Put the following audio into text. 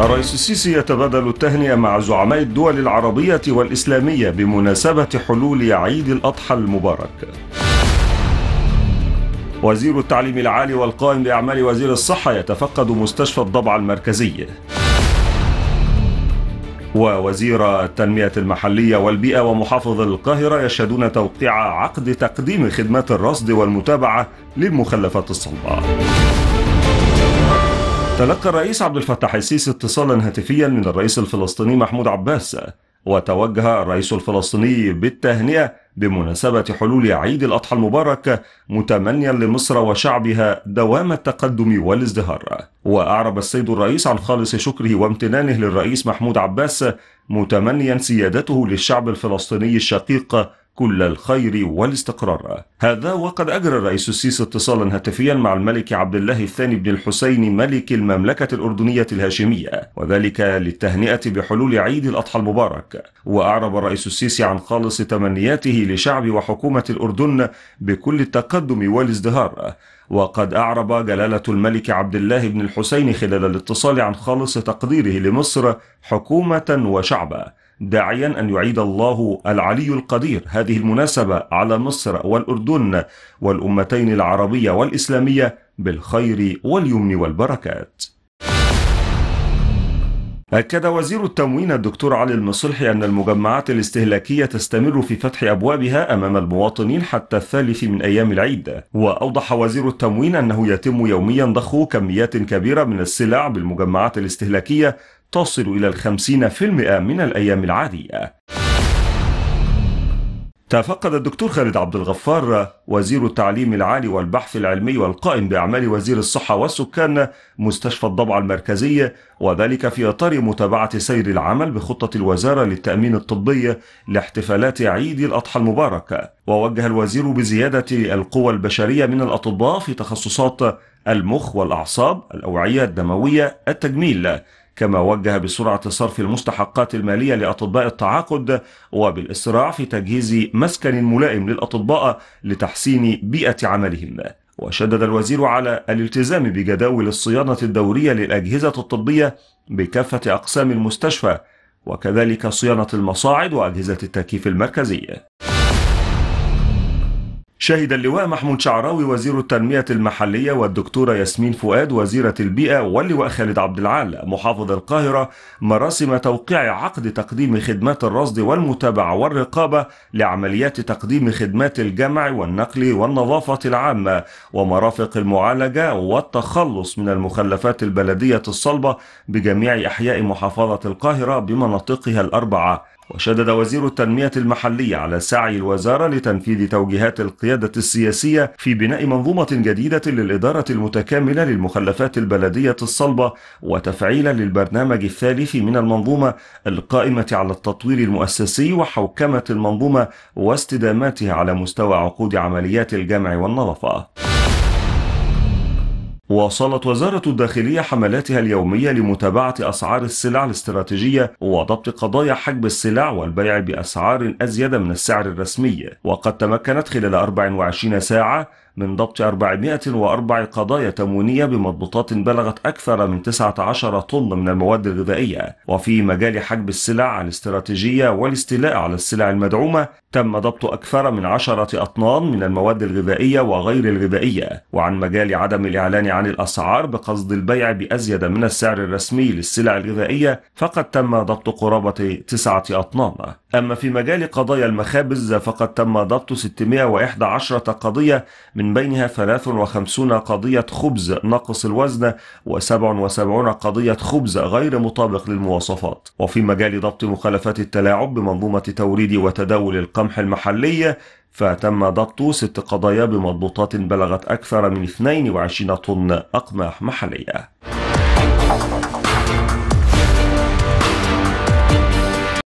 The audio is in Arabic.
الرئيس السيسي يتبادل التهنئة مع زعماء الدول العربية والإسلامية بمناسبة حلول عيد الأضحى المبارك وزير التعليم العالي والقائم بأعمال وزير الصحة يتفقد مستشفى الضبع المركزي ووزير التنمية المحلية والبيئة ومحافظ القاهرة يشهدون توقيع عقد تقديم خدمات الرصد والمتابعة للمخلفات الصلبة تلقى الرئيس عبد الفتاح السيسي اتصالا هاتفيا من الرئيس الفلسطيني محمود عباس وتوجه الرئيس الفلسطيني بالتهنئة بمناسبة حلول عيد الأضحى المبارك متمنيا لمصر وشعبها دوام التقدم والازدهار وأعرب السيد الرئيس عن خالص شكره وامتنانه للرئيس محمود عباس متمنيا سيادته للشعب الفلسطيني الشقيق كل الخير والاستقرار هذا وقد أجرى رئيس السيسي اتصالا هاتفيا مع الملك عبد الله الثاني بن الحسين ملك المملكة الأردنية الهاشمية وذلك للتهنئة بحلول عيد الأضحى المبارك وأعرب الرئيس السيسي عن خالص تمنياته لشعب وحكومة الأردن بكل التقدم والازدهار وقد أعرب جلالة الملك عبد الله بن الحسين خلال الاتصال عن خالص تقديره لمصر حكومة وشعبا داعيا أن يعيد الله العلي القدير هذه المناسبة على مصر والأردن والأمتين العربية والإسلامية بالخير واليمن والبركات أكد وزير التموين الدكتور علي المصلحي أن المجمعات الاستهلاكية تستمر في فتح أبوابها أمام المواطنين حتى الثالث من أيام العيد وأوضح وزير التموين أنه يتم يوميا ضخ كميات كبيرة من السلع بالمجمعات الاستهلاكية تصل إلى الخمسين في المئة من الأيام العادية تفقد الدكتور خالد عبد الغفار وزير التعليم العالي والبحث العلمي والقائم بأعمال وزير الصحة والسكان مستشفى الضبع المركزي وذلك في إطار متابعة سير العمل بخطة الوزارة للتأمين الطبي لاحتفالات عيد الأضحى المبارك ووجه الوزير بزيادة القوى البشرية من الأطباء في تخصصات المخ والأعصاب الأوعية الدموية التجميل كما وجه بسرعة صرف المستحقات المالية لأطباء التعاقد وبالإسراع في تجهيز مسكن ملائم للأطباء لتحسين بيئة عملهم وشدد الوزير على الالتزام بجداول الصيانة الدورية للأجهزة الطبية بكافة أقسام المستشفى وكذلك صيانة المصاعد وأجهزة التكييف المركزي شهد اللواء محمود شعراوي وزير التنمية المحلية والدكتورة ياسمين فؤاد وزيرة البيئة واللواء خالد عبد العال محافظ القاهرة مراسم توقيع عقد تقديم خدمات الرصد والمتابعة والرقابة لعمليات تقديم خدمات الجمع والنقل والنظافة العامة ومرافق المعالجة والتخلص من المخلفات البلدية الصلبة بجميع أحياء محافظة القاهرة بمناطقها الأربعة وشدد وزير التنمية المحلية على سعي الوزارة لتنفيذ توجيهات القيادة السياسية في بناء منظومة جديدة للإدارة المتكاملة للمخلفات البلدية الصلبة وتفعيلا للبرنامج الثالث من المنظومة القائمة على التطوير المؤسسي وحوكمة المنظومة واستداماتها على مستوى عقود عمليات الجمع والنظافة. واصلت وزارة الداخلية حملاتها اليومية لمتابعة أسعار السلع الاستراتيجية وضبط قضايا حجب السلع والبيع بأسعار أزيد من السعر الرسمي وقد تمكنت خلال 24 ساعة من ضبط 404 قضايا تموينية بمضبوطات بلغت أكثر من 19 طن من المواد الغذائية وفي مجال حجب السلع الاستراتيجية والاستيلاء على السلع المدعومة تم ضبط أكثر من 10 أطنان من المواد الغذائية وغير الغذائية وعن مجال عدم الإعلان عن الأسعار بقصد البيع بأزيد من السعر الرسمي للسلع الغذائية فقد تم ضبط قرابة 9 أطنان أما في مجال قضايا المخابز فقد تم ضبط 611 قضية من من بينها 53 قضية خبز نقص الوزن و77 قضية خبز غير مطابق للمواصفات وفي مجال ضبط مخالفات التلاعب بمنظومة توريد وتداول القمح المحلية فتم ضبط ست قضايا بمضبوطات بلغت أكثر من 22 طن أقماح محلية